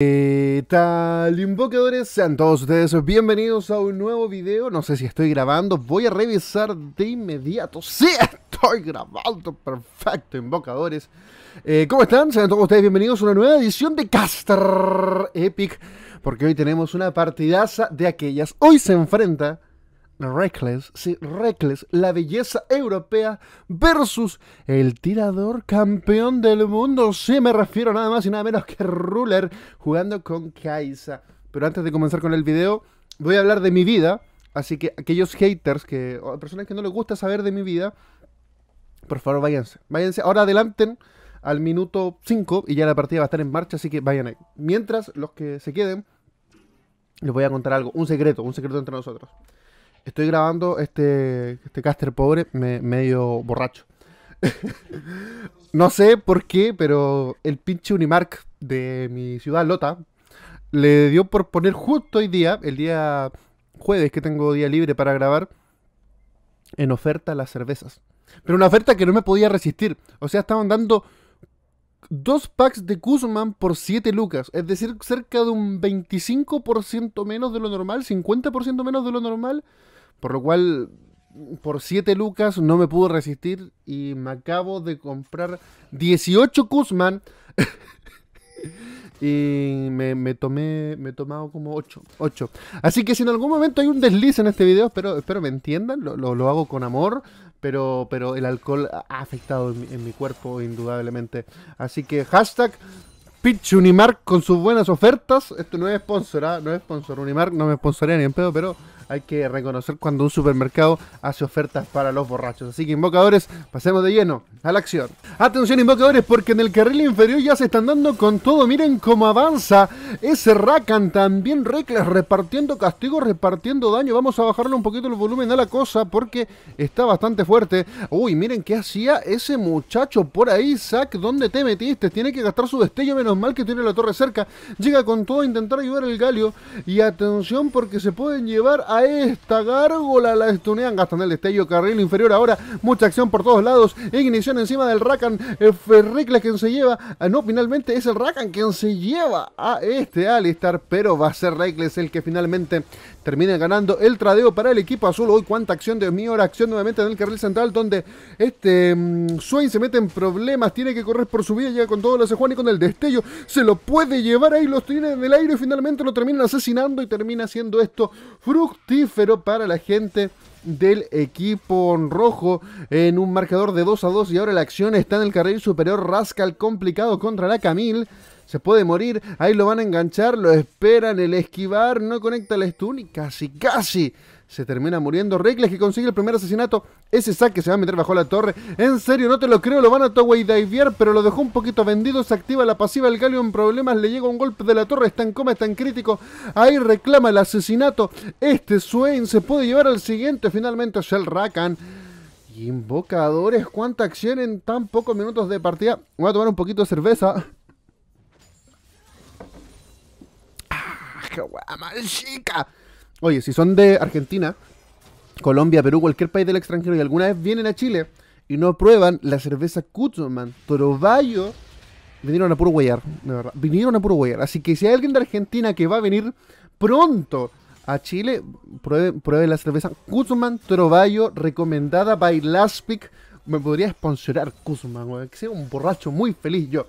¿Qué eh, tal invocadores? Sean todos ustedes bienvenidos a un nuevo video. No sé si estoy grabando, voy a revisar de inmediato. ¡Sí! Estoy grabando, perfecto, invocadores. Eh, ¿Cómo están? Sean todos ustedes bienvenidos a una nueva edición de Caster Epic. Porque hoy tenemos una partidaza de aquellas. Hoy se enfrenta Reckless, sí, Reckless, la belleza europea versus el tirador campeón del mundo. Sí, me refiero nada más y nada menos que Ruler jugando con Kaisa. Pero antes de comenzar con el video, voy a hablar de mi vida. Así que aquellos haters, que, o personas que no les gusta saber de mi vida, por favor váyanse. Váyanse, ahora adelanten al minuto 5 y ya la partida va a estar en marcha, así que vayan Mientras, los que se queden, les voy a contar algo, un secreto, un secreto entre nosotros. Estoy grabando este, este caster pobre medio borracho. no sé por qué, pero el pinche Unimark de mi ciudad Lota le dio por poner justo hoy día, el día jueves que tengo día libre para grabar, en oferta las cervezas. Pero una oferta que no me podía resistir. O sea, estaban dando dos packs de Guzmán por 7 lucas. Es decir, cerca de un 25% menos de lo normal, 50% menos de lo normal. Por lo cual, por 7 lucas no me pude resistir y me acabo de comprar 18 Kuzman. y me, me, tomé me he tomado como 8, 8. Así que si en algún momento hay un desliz en este video, espero, espero me entiendan, lo, lo, hago con amor, pero, pero el alcohol ha afectado en mi, cuerpo indudablemente. Así que hashtag Pitch con sus buenas ofertas. Esto no es sponsor, ¿ah? no es sponsor. Unimark no me sponsoría ni en pedo, pero hay que reconocer cuando un supermercado hace ofertas para los borrachos. Así que invocadores, pasemos de lleno a la acción. Atención invocadores, porque en el carril inferior ya se están dando con todo. Miren cómo avanza ese Rakan, también reclas repartiendo castigos repartiendo daño. Vamos a bajarle un poquito el volumen a la cosa porque está bastante fuerte. Uy, miren qué hacía ese muchacho por ahí, Zack, ¿dónde te metiste? Tiene que gastar su destello, menos mal que tiene la torre cerca. Llega con todo a intentar ayudar al Galio. Y atención porque se pueden llevar a esta gárgola, la estunean, gastan el destello, carril inferior ahora, mucha acción por todos lados, ignición encima del Rakan, eh, Rikles quien se lleva, ah, no, finalmente es el Rakan quien se lleva a este Alistar, pero va a ser Rikles el que finalmente termina ganando el tradeo para el equipo azul, hoy cuánta acción, de mi hora acción nuevamente en el carril central, donde este mm, Swain se mete en problemas, tiene que correr por su vida, llega con todo lo hace Juan y con el destello, se lo puede llevar ahí, los tiene en el aire y finalmente lo terminan asesinando y termina siendo esto fructífero para la gente del equipo rojo en un marcador de 2 a 2 y ahora la acción está en el carril superior Rascal complicado contra la Camille se puede morir, ahí lo van a enganchar, lo esperan, el esquivar no conecta la stun y casi, casi se termina muriendo. Regles que consigue el primer asesinato. Ese saque que se va a meter bajo la torre. En serio, no te lo creo. Lo van a Toway divear, pero lo dejó un poquito vendido. Se activa la pasiva. El Galio en problemas. Le llega un golpe de la torre. Está en coma, está en crítico. Ahí reclama el asesinato. Este Swain se puede llevar al siguiente. Finalmente, Shell Rakan. Invocadores, cuánta acción en tan pocos minutos de partida. Voy a tomar un poquito de cerveza. Ah, qué guay, chica! Oye, si son de Argentina, Colombia, Perú, cualquier país del extranjero y alguna vez vienen a Chile y no prueban la cerveza Kuzman Torobayo, vinieron a puro de verdad. Vinieron a puro Así que si hay alguien de Argentina que va a venir pronto a Chile, pruebe, la cerveza Kuzman Torobayo, recomendada by Laspic. Me podría sponsorar Kuzman, que sea un borracho muy feliz yo.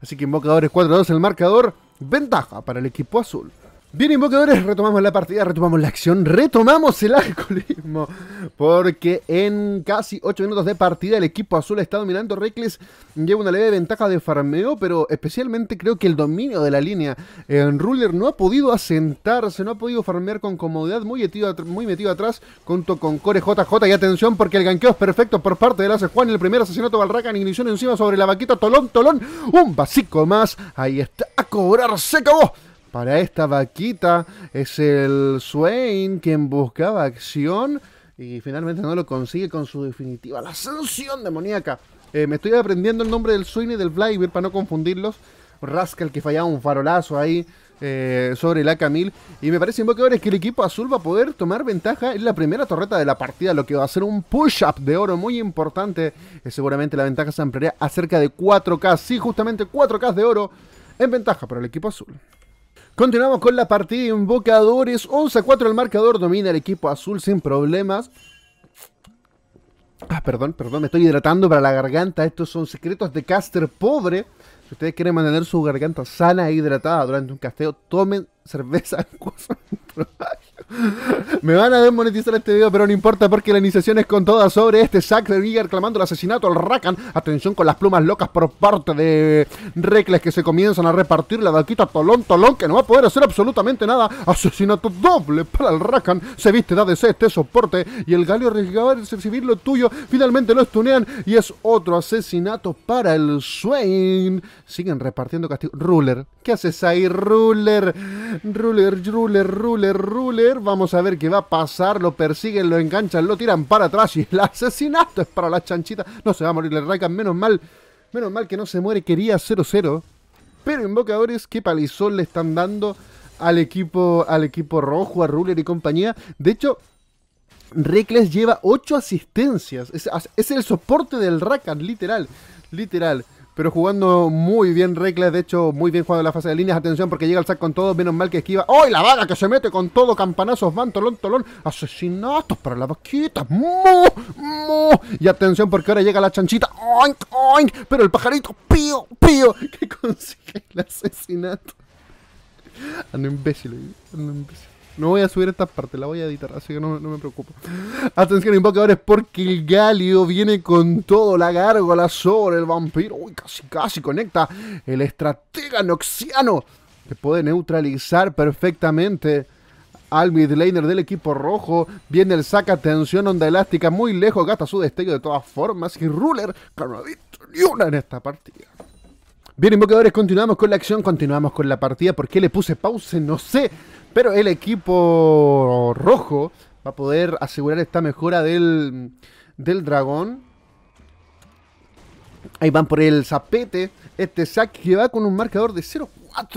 Así que invocadores 4-2 el marcador, ventaja para el equipo azul. Bien, invocadores, retomamos la partida, retomamos la acción, retomamos el alcoholismo. Porque en casi 8 minutos de partida el equipo azul está dominando. Reckless lleva una leve ventaja de farmeo, pero especialmente creo que el dominio de la línea en eh, Ruler no ha podido asentarse, no ha podido farmear con comodidad, muy metido, muy metido atrás, junto con Core JJ. Y atención, porque el ganqueo es perfecto por parte de la Juan. El primer asesinato Balracan, ignición encima sobre la vaquita, Tolón, Tolón. Un básico más, ahí está, a cobrar, se acabó. Para esta vaquita es el Swain quien buscaba acción y finalmente no lo consigue con su definitiva. La sanción demoníaca. Eh, me estoy aprendiendo el nombre del Swain y del Flyer para no confundirlos. Rascal que fallaba un farolazo ahí eh, sobre la Camil. Y me parece invocador es que el equipo azul va a poder tomar ventaja en la primera torreta de la partida, lo que va a ser un push-up de oro muy importante. Eh, seguramente la ventaja se ampliará a cerca de 4K, sí, justamente 4K de oro en ventaja para el equipo azul. Continuamos con la partida de invocadores. 11 a 4 el marcador domina el equipo azul sin problemas. Ah, perdón, perdón, me estoy hidratando para la garganta. Estos son secretos de caster pobre. Si ustedes quieren mantener su garganta sana e hidratada durante un casteo, tomen cerveza. Me van a desmonetizar este video, pero no importa porque la iniciación es con toda sobre este sacre de clamando Clamando el asesinato al Rakan. Atención con las plumas locas por parte de Recles que se comienzan a repartir la daquita Tolón Tolón que no va a poder hacer absolutamente nada. Asesinato doble para el Rakan. Se viste de C este soporte y el Galio arriesgaba a recibir lo tuyo. Finalmente lo estunean y es otro asesinato para el Swain. Siguen repartiendo castigo. Ruler, ¿qué haces ahí, Ruler? Ruler, Ruler, Ruler, Ruler vamos a ver qué va a pasar, lo persiguen, lo enganchan, lo tiran para atrás y el asesinato es para la chanchita, no se va a morir el Rakan, menos mal, menos mal que no se muere, quería 0-0, pero invocadores, qué palizón le están dando al equipo, al equipo rojo, a Ruler y compañía, de hecho... Reckless lleva 8 asistencias. Es, es el soporte del Rakan, literal. Literal pero jugando muy bien reglas, de hecho, muy bien jugando en la fase de líneas, atención porque llega el saco con todo, menos mal que esquiva, ¡oh, la vaga que se mete con todo, campanazos, van, tolón, tolón, asesinatos para la vaquita, ¡Mu! ¡Mu! y atención porque ahora llega la chanchita, ¡oink, oink! pero el pajarito, pío, pío, que consigue el asesinato, ando ah, imbécil, ando ah, imbécil. No voy a subir esta parte, la voy a editar, así que no, me preocupo. Atención, invocadores, porque el Galio viene con todo, la gárgola sobre el vampiro. Uy, casi, casi conecta el estratega noxiano, que puede neutralizar perfectamente al midlaner del equipo rojo. Viene el saca atención, onda elástica, muy lejos, gasta su destello de todas formas. Y Ruler, que no ha visto ni una en esta partida. Bien, invocadores, continuamos con la acción, continuamos con la partida. ¿Por qué le puse pause? No sé. Pero el equipo rojo va a poder asegurar esta mejora del, del dragón. Ahí van por el zapete. Este sac que va con un marcador de 0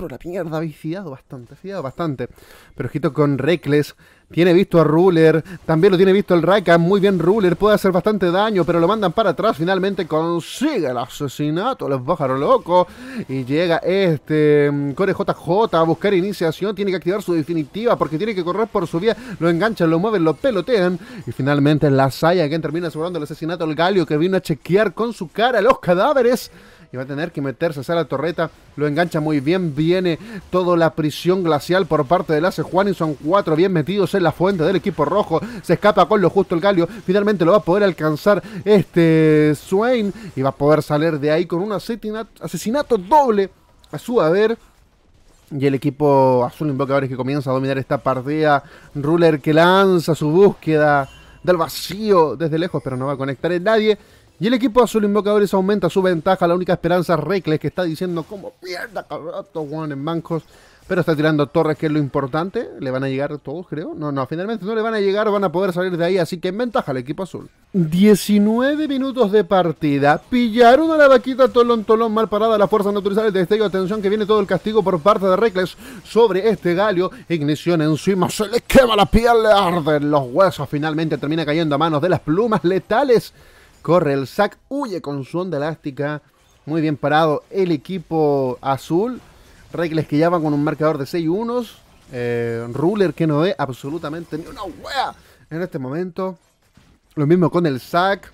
la mierda, ha fiado bastante, fiado bastante. Pero ojito con Reckless, tiene visto a Ruler, también lo tiene visto el RaiKan muy bien Ruler, puede hacer bastante daño, pero lo mandan para atrás, finalmente consigue el asesinato, los pájaros locos, y llega este mm, Core JJ a buscar iniciación, tiene que activar su definitiva, porque tiene que correr por su vía, lo enganchan, lo mueven, lo pelotean, y finalmente la Saya, quien termina asegurando el asesinato El Galio, que vino a chequear con su cara los cadáveres, y va a tener que meterse hacia la torreta. Lo engancha muy bien. Viene toda la prisión glacial por parte de las Juan y son cuatro bien metidos en la fuente del equipo rojo. Se escapa con lo justo el Galio. Finalmente lo va a poder alcanzar este Swain y va a poder salir de ahí con un asesinato doble a su haber. Y el equipo azul invocadores que comienza a dominar esta partida. Ruler que lanza su búsqueda del vacío desde lejos, pero no va a conectar en nadie. Y el equipo azul invocadores aumenta su ventaja. La única esperanza Recles que está diciendo como pierda cabrón, Juan en bancos. Pero está tirando torres, que es lo importante. Le van a llegar todos, creo. No, no, finalmente no le van a llegar, van a poder salir de ahí. Así que en ventaja el equipo azul. 19 minutos de partida. Pillaron a la vaquita Tolón Tolón, mal parada. Las fuerzas naturales de destello, Atención que viene todo el castigo por parte de Rekles sobre este galio. Ignición encima, se le quema la piel, le arden los huesos. Finalmente termina cayendo a manos de las plumas letales. Corre el sac, huye con su onda elástica. Muy bien parado el equipo azul. Regles que ya con un marcador de 6 1 eh, ruler que no ve absolutamente ni una wea en este momento. Lo mismo con el sac.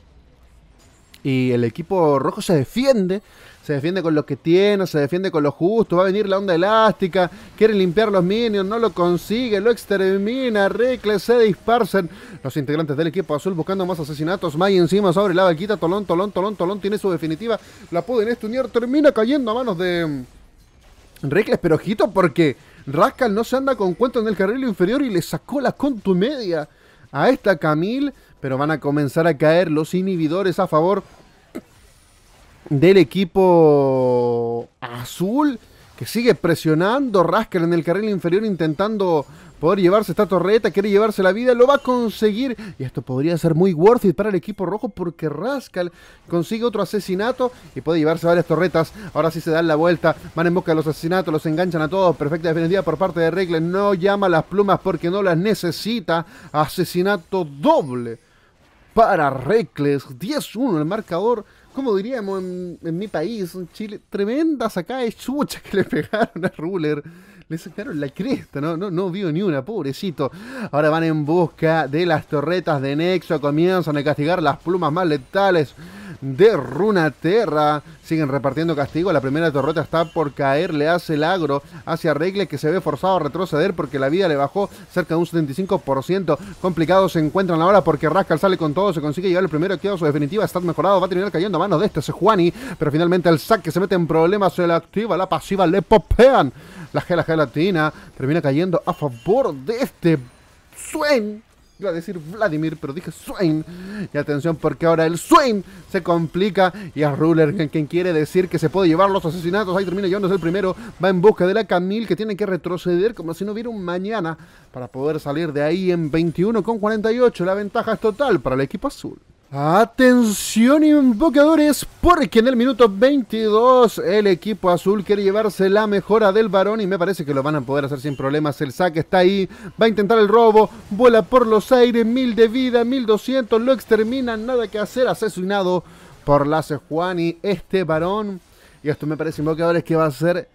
Y el equipo rojo se defiende, se defiende con lo que tiene, se defiende con lo justo, va a venir la onda elástica, quiere limpiar los minions, no lo consigue, lo extermina, Recles se dispersan los integrantes del equipo azul buscando más asesinatos, May encima sobre la vaquita, Tolón, Tolón, Tolón, Tolón tiene su definitiva, la este unir, termina cayendo a manos de Recles, pero ojito porque Rascal no se anda con cuento en el carril inferior y le sacó la contumedia a esta Camille pero van a comenzar a caer los inhibidores a favor del equipo azul que sigue presionando Rascal en el carril inferior intentando poder llevarse esta torreta, quiere llevarse la vida, lo va a conseguir y esto podría ser muy worth it para el equipo rojo porque Rascal consigue otro asesinato y puede llevarse varias torretas, ahora sí se dan la vuelta, van en busca de los asesinatos, los enganchan a todos, perfecta defensiva por parte de Regle. no llama las plumas porque no las necesita, asesinato doble para Reckless. 10-1 el marcador. Como diríamos en, mi país, en Chile, tremenda Acá de chucha que le pegaron a Ruler. Le sacaron la cresta, no, no, no vio ni una, pobrecito. Ahora van en busca de las torretas de Nexo. Comienzan a castigar las plumas más letales de Runaterra. Siguen repartiendo castigo. La primera torreta está por caer. Le hace el agro hacia arregle que se ve forzado a retroceder porque la vida le bajó cerca de un 75%. Complicado se encuentran ahora porque Rascal sale con todo. Se consigue llevar el primero. Queda su definitiva. Está mejorado. Va a terminar cayendo a manos de este Juani. Pero finalmente el sac que se mete en problemas. Se la activa la pasiva. Le popean. La gela gelatina termina cayendo a favor de este sueño. Iba a decir Vladimir, pero dije Swain. Y atención, porque ahora el Swain se complica. Y a Ruler, quien quiere decir que se puede llevar los asesinatos. Ahí termina es el primero. Va en busca de la Camille, que tiene que retroceder como si no hubiera un mañana para poder salir de ahí en 21 con 48. La ventaja es total para el equipo azul. Atención invocadores, porque en el minuto 22 el equipo azul quiere llevarse la mejora del varón y me parece que lo van a poder hacer sin problemas. El saque está ahí, va a intentar el robo, vuela por los aires, mil de vida, 1200, lo exterminan, nada que hacer, asesinado por Juan y este varón. Y esto me parece invocadores que va a ser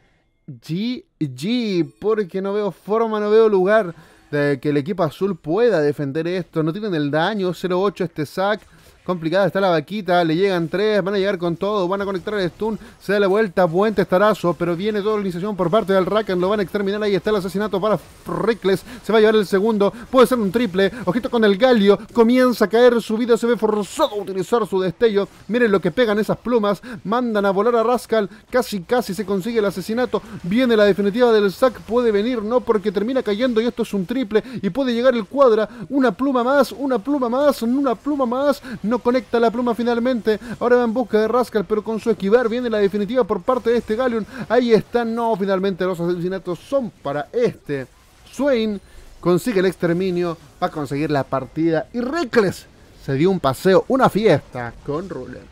GG, porque no veo forma, no veo lugar de que el equipo azul pueda defender esto. No tienen el daño, 0-8 este SAC Complicada está la vaquita, le llegan tres, van a llegar con todo, van a conectar el stun, se da la vuelta, buen testarazo, pero viene toda la organización por parte del Rakan, lo van a exterminar, ahí está el asesinato para Reckless, se va a llevar el segundo, puede ser un triple, ojito con el Galio, comienza a caer su vida, se ve forzado a utilizar su destello, miren lo que pegan esas plumas, mandan a volar a Rascal, casi casi se consigue el asesinato, viene la definitiva del sac, puede venir, no, porque termina cayendo y esto es un triple, y puede llegar el cuadra, una pluma más, una pluma más, una pluma más, no conecta la pluma finalmente. Ahora va en busca de Rascal, pero con su esquivar viene la definitiva por parte de este Galeon. Ahí está, no, finalmente los asesinatos son para este. Swain consigue el exterminio, va a conseguir la partida y Reckless se dio un paseo, una fiesta con Ruler.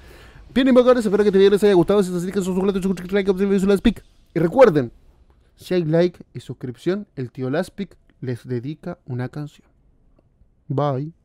Bien, invocadores, espero que este video les haya gustado. Si es así, que sus suscríbete like, Last pick. Y recuerden, si hay like y suscripción, el tío Laspic les dedica una canción. Bye.